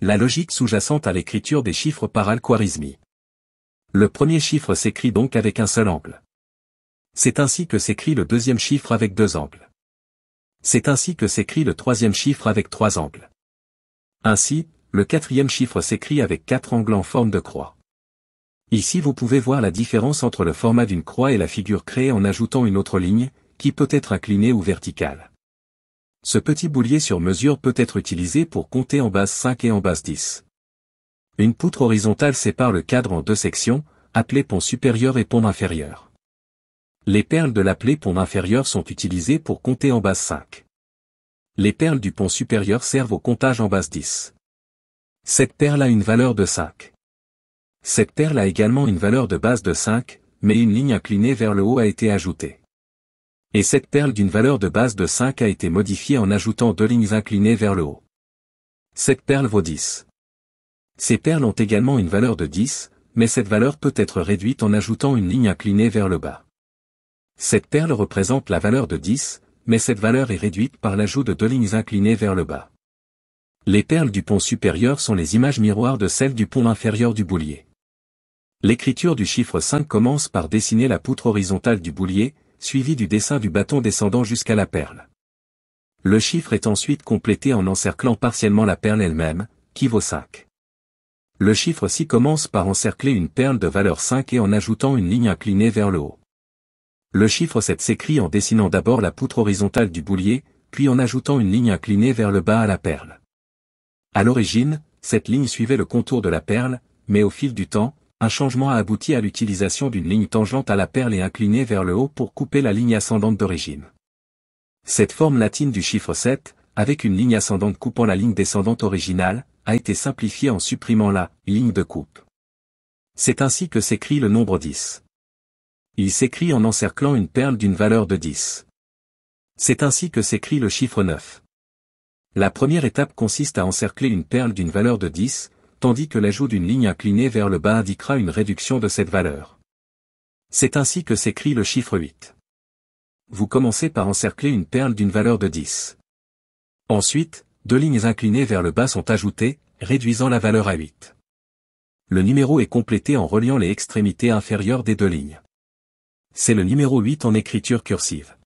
la logique sous-jacente à l'écriture des chiffres par al Le premier chiffre s'écrit donc avec un seul angle. C'est ainsi que s'écrit le deuxième chiffre avec deux angles. C'est ainsi que s'écrit le troisième chiffre avec trois angles. Ainsi, le quatrième chiffre s'écrit avec quatre angles en forme de croix. Ici vous pouvez voir la différence entre le format d'une croix et la figure créée en ajoutant une autre ligne, qui peut être inclinée ou verticale. Ce petit boulier sur mesure peut être utilisé pour compter en base 5 et en base 10. Une poutre horizontale sépare le cadre en deux sections, appelée pont supérieur et pont inférieur. Les perles de l'appelé pont inférieur sont utilisées pour compter en base 5. Les perles du pont supérieur servent au comptage en base 10. Cette perle a une valeur de 5. Cette perle a également une valeur de base de 5, mais une ligne inclinée vers le haut a été ajoutée. Et cette perle d'une valeur de base de 5 a été modifiée en ajoutant deux lignes inclinées vers le haut. Cette perle vaut 10. Ces perles ont également une valeur de 10, mais cette valeur peut être réduite en ajoutant une ligne inclinée vers le bas. Cette perle représente la valeur de 10, mais cette valeur est réduite par l'ajout de deux lignes inclinées vers le bas. Les perles du pont supérieur sont les images miroirs de celles du pont inférieur du boulier. L'écriture du chiffre 5 commence par dessiner la poutre horizontale du boulier, suivi du dessin du bâton descendant jusqu'à la perle. Le chiffre est ensuite complété en encerclant partiellement la perle elle-même, qui vaut 5. Le chiffre 6 commence par encercler une perle de valeur 5 et en ajoutant une ligne inclinée vers le haut. Le chiffre 7 s'écrit en dessinant d'abord la poutre horizontale du boulier, puis en ajoutant une ligne inclinée vers le bas à la perle. À l'origine, cette ligne suivait le contour de la perle, mais au fil du temps, un changement a abouti à l'utilisation d'une ligne tangente à la perle et inclinée vers le haut pour couper la ligne ascendante d'origine. Cette forme latine du chiffre 7, avec une ligne ascendante coupant la ligne descendante originale, a été simplifiée en supprimant la ligne de coupe. C'est ainsi que s'écrit le nombre 10. Il s'écrit en encerclant une perle d'une valeur de 10. C'est ainsi que s'écrit le chiffre 9. La première étape consiste à encercler une perle d'une valeur de 10, tandis que l'ajout d'une ligne inclinée vers le bas indiquera une réduction de cette valeur. C'est ainsi que s'écrit le chiffre 8. Vous commencez par encercler une perle d'une valeur de 10. Ensuite, deux lignes inclinées vers le bas sont ajoutées, réduisant la valeur à 8. Le numéro est complété en reliant les extrémités inférieures des deux lignes. C'est le numéro 8 en écriture cursive.